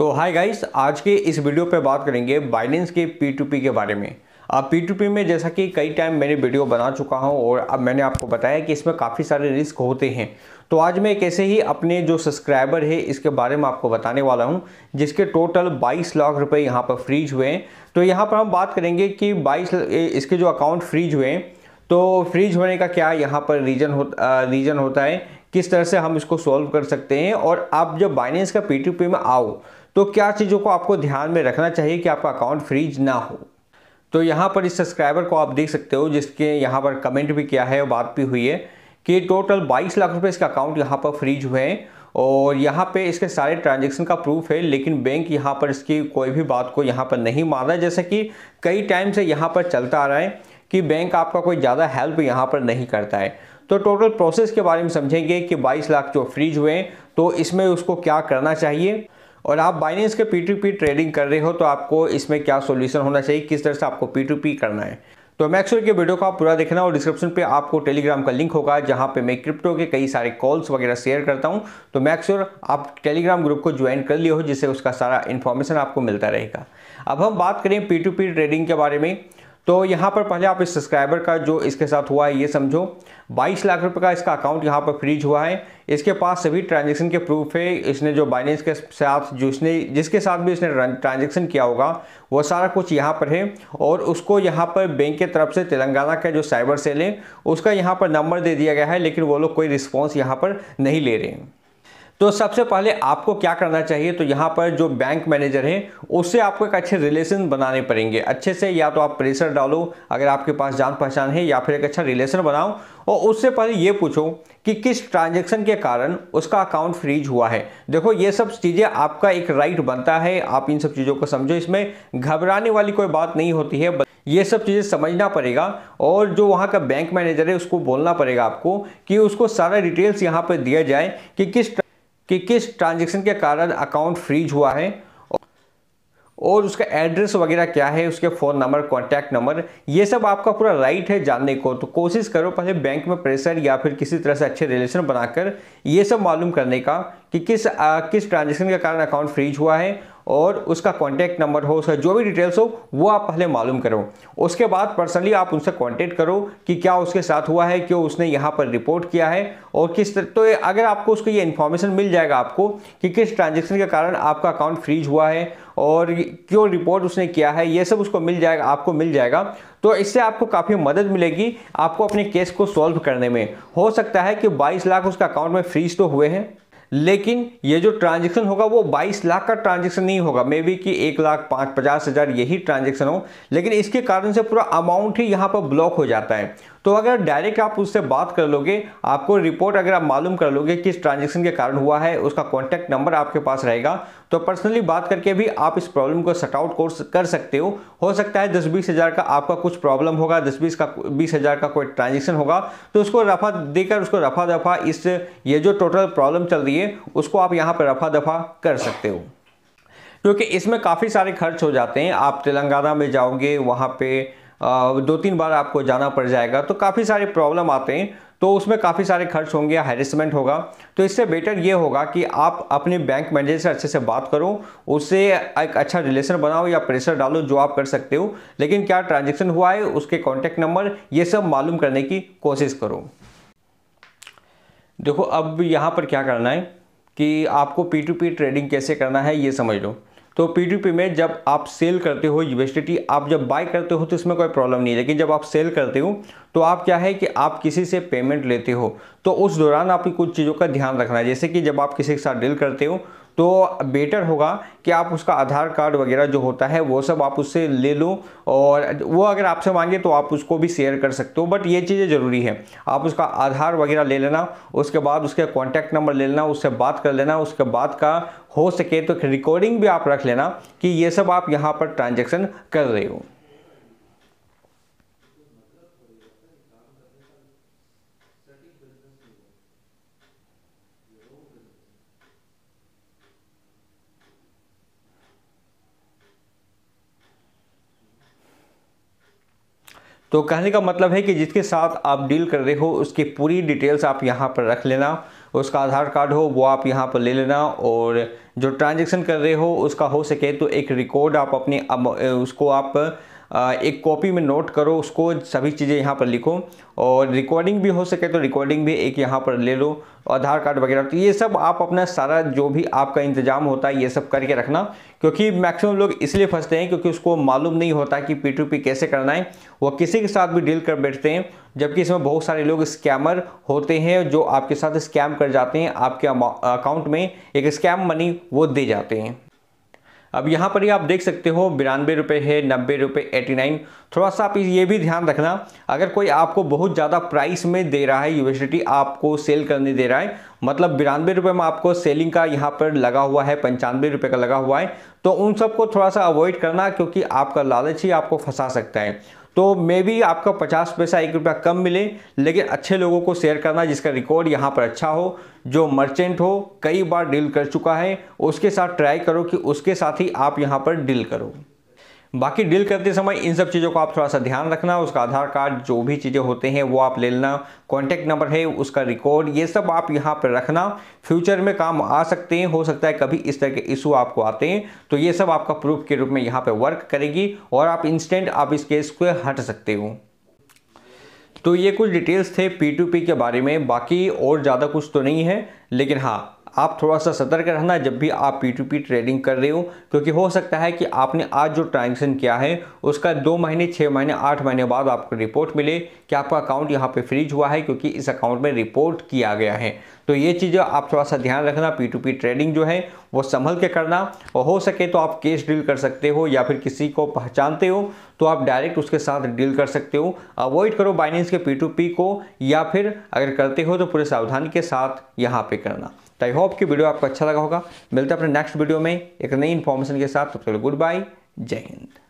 तो hi guys आज के इस वीडियो पे बात करेंगे बाइनेंस के पी के बारे में अब पी में जैसा कि कई टाइम मैंने वीडियो बना चुका हूं और अब मैंने आपको बताया कि इसमें काफ़ी सारे रिस्क होते हैं तो आज मैं कैसे ही अपने जो सब्सक्राइबर है इसके बारे में आपको बताने वाला हूं जिसके टोटल 22 लाख रुपए यहां पर फ्रीज हुए हैं तो यहां पर हम बात करेंगे कि बाईस इसके जो अकाउंट फ्रीज हुए हैं तो फ्रीज होने का क्या यहाँ पर रीज़न हो रीज़न होता है किस तरह से हम इसको सॉल्व कर सकते हैं और आप जब बाइनेंस का पी में आओ तो क्या चीज़ों को आपको ध्यान में रखना चाहिए कि आपका अकाउंट फ्रीज ना हो तो यहाँ पर इस सब्सक्राइबर को आप देख सकते हो जिसके यहाँ पर कमेंट भी किया है और बात भी हुई है कि टोटल 22 लाख रुपए इसका अकाउंट यहाँ पर फ्रीज हुए हैं और यहाँ पे इसके सारे ट्रांजैक्शन का प्रूफ है लेकिन बैंक यहाँ पर इसकी कोई भी बात को यहाँ पर नहीं मान रहा है जैसे कि कई टाइम से यहाँ पर चलता आ रहा है कि बैंक आपका कोई ज़्यादा हेल्प यहाँ पर नहीं करता है तो टोटल प्रोसेस के बारे में समझेंगे कि 22 लाख जो फ्रीज हुए हैं तो इसमें उसको क्या करना चाहिए और आप बाइनेंस के पी टू पी ट्रेडिंग कर रहे हो तो आपको इसमें क्या सोल्यूशन होना चाहिए किस तरह से आपको पी टू पी करना है तो मैक्सवेल के वीडियो को आप पूरा देखना और डिस्क्रिप्शन पे आपको टेलीग्राम का लिंक होगा जहां पे मैं क्रिप्टो के कई सारे कॉल्स वगैरह शेयर करता हूं तो मैक्सवेल आप टेलीग्राम ग्रुप को ज्वाइन कर लिए हो जिससे उसका सारा इन्फॉर्मेशन आपको मिलता रहेगा अब हम बात करें पी टू पी ट्रेडिंग के बारे में तो यहाँ पर पहले आप इस सब्सक्राइबर का जो इसके साथ हुआ है ये समझो 22 लाख रुपए का इसका अकाउंट यहाँ पर फ्रीज हुआ है इसके पास सभी ट्रांजेक्शन के प्रूफ है इसने जो बाइनेंस के साथ जो इसने जिसके साथ भी इसने ट्रांजेक्शन किया होगा वो सारा कुछ यहाँ पर है और उसको यहाँ पर बैंक के तरफ से तेलंगाना का जो साइबर सेल है उसका यहाँ पर नंबर दे दिया गया है लेकिन वो लोग कोई रिस्पॉन्स यहाँ पर नहीं ले रहे हैं तो सबसे पहले आपको क्या करना चाहिए तो यहाँ पर जो बैंक मैनेजर हैं उससे आपको एक अच्छे रिलेशन बनाने पड़ेंगे अच्छे से या तो आप प्रेशर डालो अगर आपके पास जान पहचान है या फिर एक अच्छा रिलेशन बनाओ और उससे पहले ये पूछो कि किस ट्रांजैक्शन के कारण उसका अकाउंट फ्रीज हुआ है देखो ये सब चीज़ें आपका एक राइट बनता है आप इन सब चीज़ों को समझो इसमें घबराने वाली कोई बात नहीं होती है ये सब चीज़ें समझना पड़ेगा और जो वहाँ का बैंक मैनेजर है उसको बोलना पड़ेगा आपको कि उसको सारा डिटेल्स यहाँ पर दिया जाए कि किस कि किस ट्रांजेक्शन के कारण अकाउंट फ्रीज हुआ है और उसका एड्रेस वगैरह क्या है उसके फ़ोन नंबर कॉन्टैक्ट नंबर ये सब आपका पूरा राइट है जानने को तो कोशिश करो पहले बैंक में प्रेशर या फिर किसी तरह से अच्छे रिलेशन बनाकर ये सब मालूम करने का कि किस आ, किस ट्रांजेक्शन के कारण अकाउंट फ्रीज हुआ है और उसका कॉन्टैक्ट नंबर हो उसका जो भी डिटेल्स हो वो आप पहले मालूम करो उसके बाद पर्सनली आप उनसे कॉन्टैक्ट करो कि क्या उसके साथ हुआ है क्यों उसने यहाँ पर रिपोर्ट किया है और किस तरह तो अगर आपको उसको ये इन्फॉर्मेशन मिल जाएगा आपको कि किस ट्रांजेक्शन के कारण आपका अकाउंट फ्रीज हुआ है और क्यों रिपोर्ट उसने किया है ये सब उसको मिल जाएगा आपको मिल जाएगा तो इससे आपको काफ़ी मदद मिलेगी आपको अपने केस को सॉल्व करने में हो सकता है कि 22 लाख उसका अकाउंट में फ्रीज तो हुए हैं लेकिन ये जो ट्रांजेक्शन होगा वो 22 लाख का ट्रांजेक्शन नहीं होगा मे बी कि एक लाख पाँच पचास हज़ार यही ट्रांजेक्शन हो लेकिन इसके कारण से पूरा अमाउंट ही यहाँ पर ब्लॉक हो जाता है तो अगर डायरेक्ट आप उससे बात कर लोगे आपको रिपोर्ट अगर आप मालूम कर लोगे किस ट्रांजेक्शन के कारण हुआ है उसका कॉन्टैक्ट नंबर आपके पास रहेगा तो पर्सनली बात करके भी आप इस प्रॉब्लम को सट आउट कर सकते हो हो सकता है दस बीस हज़ार का आपका कुछ प्रॉब्लम होगा दस बीस का बीस हज़ार का कोई ट्रांजेक्शन होगा तो उसको रफा देकर उसको रफा दफा इस ये जो टोटल प्रॉब्लम चल रही है उसको आप यहाँ पर रफा दफा कर सकते हो क्योंकि इसमें काफ़ी सारे खर्च हो जाते हैं आप तेलंगाना में जाओगे वहाँ पर दो तीन बार आपको जाना पड़ जाएगा तो काफ़ी सारे प्रॉब्लम आते हैं तो उसमें काफ़ी सारे खर्च होंगे हैरेसमेंट होगा तो इससे बेटर ये होगा कि आप अपने बैंक मैनेजर से अच्छे से बात करो उससे एक अच्छा रिलेशन बनाओ या प्रेशर डालो जो आप कर सकते हो लेकिन क्या ट्रांजेक्शन हुआ है उसके कॉन्टैक्ट नंबर ये सब मालूम करने की कोशिश करो देखो अब यहाँ पर क्या करना है कि आपको पी टू पी ट्रेडिंग कैसे करना है ये समझ लो तो पी में जब आप सेल करते हो यूएसडी आप जब बाय करते हो तो इसमें कोई प्रॉब्लम नहीं है लेकिन जब आप सेल करते हो तो आप क्या है कि आप किसी से पेमेंट लेते हो तो उस दौरान आपकी कुछ चीज़ों का ध्यान रखना है जैसे कि जब आप किसी के साथ डील करते हो तो बेटर होगा कि आप उसका आधार कार्ड वगैरह जो होता है वो सब आप उससे ले लो और वो अगर आपसे मांगे तो आप उसको भी शेयर कर सकते हो बट ये चीज़ें ज़रूरी है आप उसका आधार वगैरह ले लेना उसके बाद उसके कॉन्टैक्ट नंबर ले लेना उससे बात कर लेना उसके बाद का हो सके तो रिकॉर्डिंग भी आप रख लेना कि ये सब आप यहाँ पर ट्रांजेक्शन कर रहे हो तो कहने का मतलब है कि जिसके साथ आप डील कर रहे हो उसकी पूरी डिटेल्स आप यहाँ पर रख लेना उसका आधार कार्ड हो वो आप यहाँ पर ले लेना और जो ट्रांजेक्शन कर रहे हो उसका हो सके तो एक रिकॉर्ड आप अपने उसको आप एक कॉपी में नोट करो उसको सभी चीज़ें यहाँ पर लिखो और रिकॉर्डिंग भी हो सके तो रिकॉर्डिंग भी एक यहाँ पर ले लो आधार कार्ड वगैरह तो ये सब आप अपना सारा जो भी आपका इंतजाम होता है ये सब करके रखना क्योंकि मैक्सिमम लोग इसलिए फंसते हैं क्योंकि उसको मालूम नहीं होता कि पी टू पी कैसे करना है वो किसी के साथ भी डील कर बैठते हैं जबकि इसमें बहुत सारे लोग स्कैमर होते हैं जो आपके साथ स्कैम कर जाते हैं आपके अकाउंट में एक स्कैम मनी वो दे जाते हैं अब यहाँ पर ही आप देख सकते हो बिरानवे रुपये है नब्बे रुपये एटी नाइन थोड़ा सा आप ये भी ध्यान रखना अगर कोई आपको बहुत ज़्यादा प्राइस में दे रहा है यूनिवर्सिटी आपको सेल करने दे रहा है मतलब बिरानवे रुपये में आपको सेलिंग का यहाँ पर लगा हुआ है पंचानवे रुपये का लगा हुआ है तो उन सबको थोड़ा सा अवॉइड करना क्योंकि आपका लालच ही आपको फंसा सकता है तो मे भी आपका पचास पैसा एक रुपया कम मिले लेकिन अच्छे लोगों को शेयर करना जिसका रिकॉर्ड यहाँ पर अच्छा हो जो मर्चेंट हो कई बार डील कर चुका है उसके साथ ट्राई करो कि उसके साथ ही आप यहाँ पर डील करो बाकी डील करते समय इन सब चीज़ों को आप थोड़ा सा ध्यान रखना उसका आधार कार्ड जो भी चीज़ें होते हैं वो आप ले लेना कॉन्टैक्ट नंबर है उसका रिकॉर्ड ये सब आप यहाँ पर रखना फ्यूचर में काम आ सकते हैं हो सकता है कभी इस तरह के इशू आपको आते हैं तो ये सब आपका प्रूफ के रूप में यहाँ पर वर्क करेगी और आप इंस्टेंट आप इस केस को हट सकते हो तो ये कुछ डिटेल्स थे पी टू पी के बारे में बाकी और ज़्यादा कुछ तो नहीं है लेकिन हाँ आप थोड़ा सा सतर्क रहना जब भी आप पी टू पी ट्रेडिंग कर रहे हो क्योंकि हो सकता है कि आपने आज जो ट्रांजेक्शन किया है उसका दो महीने छः महीने आठ महीने बाद आपको रिपोर्ट मिले कि आपका अकाउंट यहाँ पे फ्रीज हुआ है क्योंकि इस अकाउंट में रिपोर्ट किया गया है तो ये चीज़ें आप थोड़ा सा ध्यान रखना पी टू पी ट्रेडिंग जो है वो संभल के करना और हो सके तो आप केस डील कर सकते हो या फिर किसी को पहचानते हो तो आप डायरेक्ट उसके साथ डील कर सकते हो अवॉइड करो बाइनेंस के पी टू पी को या फिर अगर करते हो तो पूरे सावधानी के साथ यहाँ पे करना तो आई होप कि वीडियो आपको अच्छा लगा होगा मिलते हैं अपने नेक्स्ट वीडियो में एक नई इन्फॉर्मेशन के साथ तो गुड बाय जय हिंद